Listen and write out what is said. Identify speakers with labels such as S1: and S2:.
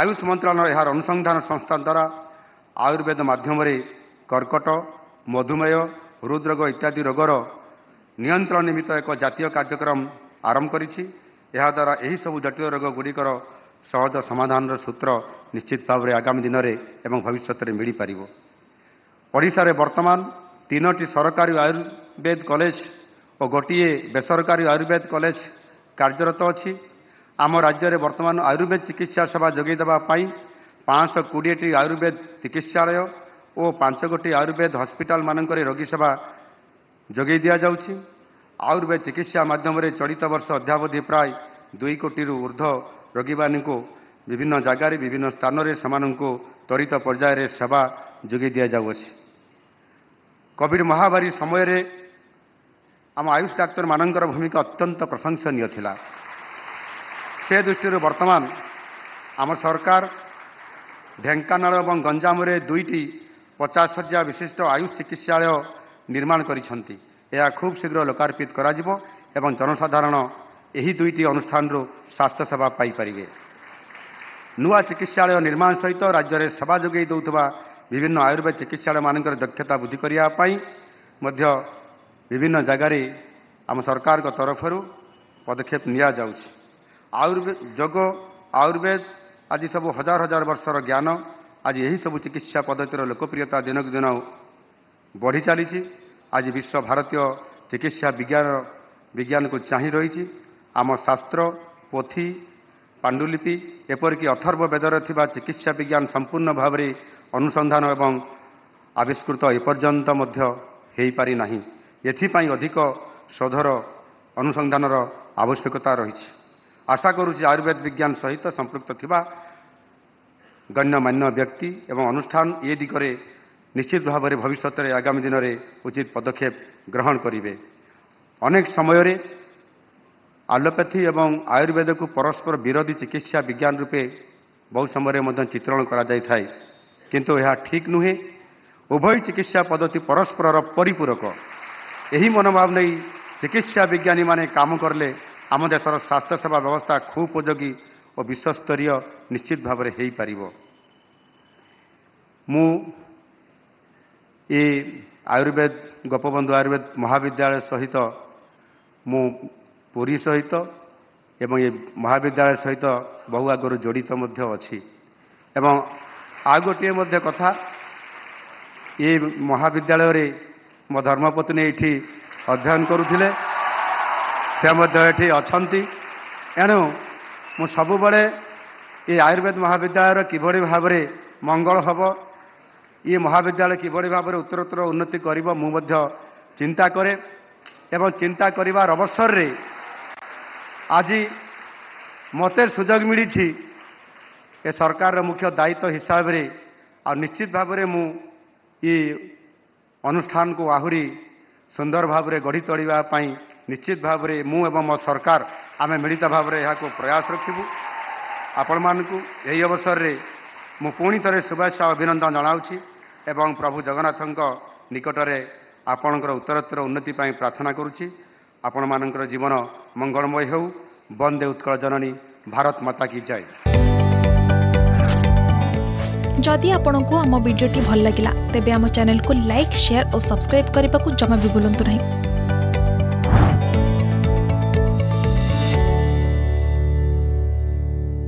S1: ଆୟୁଷ ମନ୍ତ୍ରଣାଳୟ ଏହାର ଅନୁସନ୍ଧାନ ସଂସ୍ଥା ଦ୍ୱାରା ଆୟୁର୍ବେଦ ମାଧ୍ୟମରେ କର୍କଟ ମଧୁମେହ ହୃଦ୍ରୋଗ ଇତ୍ୟାଦି ରୋଗର ନିୟନ୍ତ୍ରଣ ନିମିତ୍ତ ଏକ ଜାତୀୟ କାର୍ଯ୍ୟକ୍ରମ ଆରମ୍ଭ କରିଛି ଏହାଦ୍ୱାରା ଏହିସବୁ ଜଟିଳ ରୋଗ ଗୁଡ଼ିକର ସହଜ ସମାଧାନର ସୂତ୍ର ନିଶ୍ଚିତ ଭାବରେ ଆଗାମୀ ଦିନରେ ଏବଂ ଭବିଷ୍ୟତରେ ମିଳିପାରିବ ଓଡ଼ିଶାରେ ବର୍ତ୍ତମାନ ତିନୋଟି ସରକାରୀ ଆୟୁର୍ବେଦ କଲେଜ ଓ ଗୋଟିଏ ବେସରକାରୀ ଆୟୁର୍ବେଦ କଲେଜ କାର୍ଯ୍ୟରତ ଅଛି ଆମ ରାଜ୍ୟରେ ବର୍ତ୍ତମାନ ଆୟୁର୍ବେଦ ଚିକିତ୍ସା ସେବା ଯୋଗାଇ ଦେବା ପାଇଁ ପାଞ୍ଚଶହ କୋଡ଼ିଏଟି ଆୟୁର୍ବେଦ ଚିକିତ୍ସାଳୟ ଓ ପାଞ୍ଚ ଗୋଟି ଆୟୁର୍ବେଦ ହସ୍ପିଟାଲ ମାନଙ୍କରେ ରୋଗୀ ସେବା ଯୋଗାଇ ଦିଆଯାଉଛି ଆୟୁର୍ବେଦ ଚିକିତ୍ସା ମାଧ୍ୟମରେ ଚଳିତ ବର୍ଷ ଅଧ୍ୟାବଧି ପ୍ରାୟ ଦୁଇ କୋଟିରୁ ଉର୍ଦ୍ଧ୍ୱ ରୋଗୀମାନଙ୍କୁ ବିଭିନ୍ନ ଜାଗାରେ ବିଭିନ୍ନ ସ୍ଥାନରେ ସେମାନଙ୍କୁ ତ୍ୱରିତ ପର୍ଯ୍ୟାୟରେ ସେବା ଯୋଗାଇ ଦିଆଯାଉଅଛି କୋଭିଡ଼ ମହାମାରୀ ସମୟରେ ଆମ ଆୟୁଷ ଡାକ୍ତରମାନଙ୍କର ଭୂମିକା ଅତ୍ୟନ୍ତ ପ୍ରଶଂସନୀୟ ଥିଲା ସେ ଦୃଷ୍ଟିରୁ ବର୍ତ୍ତମାନ ଆମ ସରକାର ଢେଙ୍କାନାଳ ଏବଂ ଗଞ୍ଜାମରେ ଦୁଇଟି ପଚାଶ ହଜାର ବିଶିଷ୍ଟ ଆୟୁଷ ଚିକିତ୍ସାଳୟ ନିର୍ମାଣ କରିଛନ୍ତି ଏହା ଖୁବ୍ ଶୀଘ୍ର ଲୋକାର୍ପିତ କରାଯିବ ଏବଂ ଜନସାଧାରଣ ଏହି ଦୁଇଟି ଅନୁଷ୍ଠାନରୁ ସ୍ୱାସ୍ଥ୍ୟସେବା ପାଇପାରିବେ ନୂଆ ଚିକିତ୍ସାଳୟ ନିର୍ମାଣ ସହିତ ରାଜ୍ୟରେ ସେବା ଯୋଗାଇ ଦେଉଥିବା ବିଭିନ୍ନ ଆୟୁର୍ବେଦ ଚିକିତ୍ସାଳୟମାନଙ୍କର ଦକ୍ଷତା ବୃଦ୍ଧି କରିବା ପାଇଁ ମଧ୍ୟ ବିଭିନ୍ନ ଜାଗାରେ ଆମ ସରକାରଙ୍କ ତରଫରୁ ପଦକ୍ଷେପ ନିଆଯାଉଛି ଆୟୁର୍ବେଦ ଯୋଗ ଆୟୁର୍ବେଦ ଆଜି ସବୁ ହଜାର ହଜାର ବର୍ଷର ଜ୍ଞାନ ଆଜି ଏହିସବୁ ଚିକିତ୍ସା ପଦ୍ଧତିର ଲୋକପ୍ରିୟତା ଦିନକୁ ଦିନ ବଢ଼ି ଚାଲିଛି ଆଜି ବିଶ୍ୱ ଭାରତୀୟ ଚିକିତ୍ସା ବିଜ୍ଞାନ ବିଜ୍ଞାନକୁ ଚାହିଁ ରହିଛି ଆମ ଶାସ୍ତ୍ର ପୋଥି ପାଣ୍ଡୁଲିପି ଏପରିକି ଅଥର୍ବ ବେଦରେ ଥିବା ଚିକିତ୍ସା ବିଜ୍ଞାନ ସମ୍ପୂର୍ଣ୍ଣ ଭାବରେ ଅନୁସନ୍ଧାନ ଏବଂ ଆବିଷ୍କୃତ ଏପର୍ଯ୍ୟନ୍ତ ମଧ୍ୟ ହୋଇପାରିନାହିଁ ଏଥିପାଇଁ ଅଧିକ ଶୋଧର ଅନୁସନ୍ଧାନର ଆବଶ୍ୟକତା ରହିଛି ଆଶା କରୁଛି ଆୟୁର୍ବେଦ ବିଜ୍ଞାନ ସହିତ ସମ୍ପୃକ୍ତ ଥିବା ଗଣ୍ୟମାନ୍ୟ ବ୍ୟକ୍ତି ଏବଂ ଅନୁଷ୍ଠାନ ଏ ଦିଗରେ ନିଶ୍ଚିତ ଭାବରେ ଭବିଷ୍ୟତରେ ଆଗାମୀ ଦିନରେ ଉଚିତ ପଦକ୍ଷେପ ଗ୍ରହଣ କରିବେ ଅନେକ ସମୟରେ ଆଲୋପାଥି ଏବଂ ଆୟୁର୍ବେଦକୁ ପରସ୍ପର ବିରୋଧୀ ଚିକିତ୍ସା ବିଜ୍ଞାନ ରୂପେ ବହୁ ସମୟରେ ମଧ୍ୟ ଚିତ୍ରଣ କରାଯାଇଥାଏ କିନ୍ତୁ ଏହା ଠିକ୍ ନୁହେଁ ଉଭୟ ଚିକିତ୍ସା ପଦ୍ଧତି ପରସ୍ପରର ପରିପୂରକ ଏହି ମନୋଭାବ ନେଇ ଚିକିତ୍ସା ବିଜ୍ଞାନୀମାନେ କାମ କଲେ ଆମ ଦେଶର ସ୍ୱାସ୍ଥ୍ୟସେବା ବ୍ୟବସ୍ଥା ଖୁବୋପଯୋଗୀ ଓ ବିଶ୍ୱସ୍ତରୀୟ ନିଶ୍ଚିତ ଭାବରେ ହୋଇପାରିବ ମୁଁ ଏ ଆୟୁର୍ବେଦ ଗୋପବନ୍ଧୁ ଆୟୁର୍ବେଦ ମହାବିଦ୍ୟାଳୟ ସହିତ ମୁଁ ପୁରୀ ସହିତ ଏବଂ ଏ ମହାବିଦ୍ୟାଳୟ ସହିତ ବହୁ ଆଗରୁ ଜଡ଼ିତ ମଧ୍ୟ ଅଛି ଏବଂ ଆଉ ଗୋଟିଏ ମଧ୍ୟ କଥା ଏ ମହାବିଦ୍ୟାଳୟରେ ମୋ ଧର୍ମପତ୍ନୀ ଏଇଠି ଅଧ୍ୟୟନ କରୁଥିଲେ ସେ ମଧ୍ୟ ଏଠି ଅଛନ୍ତି ଏଣୁ ମୁଁ ସବୁବେଳେ ଏ ଆୟୁର୍ବେଦ ମହାବିଦ୍ୟାଳୟର କିଭଳି ଭାବରେ ମଙ୍ଗଳ ହେବ ଏ ମହାବିଦ୍ୟାଳୟ କିଭଳି ଭାବରେ ଉତ୍ତରୋତ୍ତର ଉନ୍ନତି କରିବ ମୁଁ ମଧ୍ୟ ଚିନ୍ତା କରେ ଏବଂ ଚିନ୍ତା କରିବାର ଅବସରରେ ଆଜି ମୋତେ ସୁଯୋଗ ମିଳିଛି ଏ ସରକାରର ମୁଖ୍ୟ ଦାୟିତ୍ୱ ହିସାବରେ ଆଉ ନିଶ୍ଚିତ ଭାବରେ ମୁଁ ଏ ଅନୁଷ୍ଠାନକୁ ଆହୁରି ସୁନ୍ଦର ଭାବରେ ଗଢ଼ି ତୋଳିବା ପାଇଁ ନିଶ୍ଚିତ ଭାବରେ ମୁଁ ଏବଂ ମୋ ସରକାର ଆମେ ମିଳିତ ଭାବରେ ଏହାକୁ ପ୍ରୟାସ ରଖିବୁ ଆପଣମାନଙ୍କୁ ଏହି ଅବସରରେ ମୁଁ ପୁଣି ଥରେ ଶୁଭେଚ୍ଛା ଅଭିନନ୍ଦନ ଜଣାଉଛି ଏବଂ ପ୍ରଭୁ ଜଗନ୍ନାଥଙ୍କ ନିକଟରେ ଆପଣଙ୍କର ଉତ୍ତରୋତ୍ତର ଉନ୍ନତି ପାଇଁ ପ୍ରାର୍ଥନା କରୁଛି ଆପଣମାନଙ୍କର ଜୀବନ ମଙ୍ଗଳମୟ ହେଉ ବନ୍ଦେ ଉତ୍କଳ ଜନନୀ ଭାରତ ମାତା କି ଜୟ ଯଦି ଆପଣଙ୍କୁ ଆମ ଭିଡ଼ିଓଟି ଭଲ ଲାଗିଲା ତେବେ ଆମ ଚ୍ୟାନେଲକୁ ଲାଇକ୍ ସେୟାର ଓ ସବସ୍କ୍ରାଇବ୍ କରିବାକୁ ଜମା ବି ଭୁଲନ୍ତୁ ନାହିଁ